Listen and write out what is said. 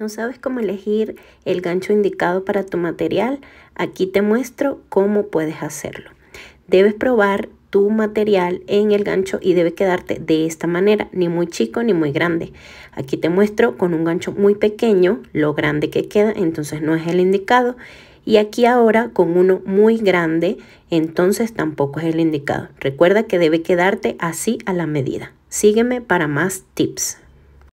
¿No sabes cómo elegir el gancho indicado para tu material? Aquí te muestro cómo puedes hacerlo. Debes probar tu material en el gancho y debe quedarte de esta manera, ni muy chico ni muy grande. Aquí te muestro con un gancho muy pequeño lo grande que queda, entonces no es el indicado. Y aquí ahora con uno muy grande, entonces tampoco es el indicado. Recuerda que debe quedarte así a la medida. Sígueme para más tips.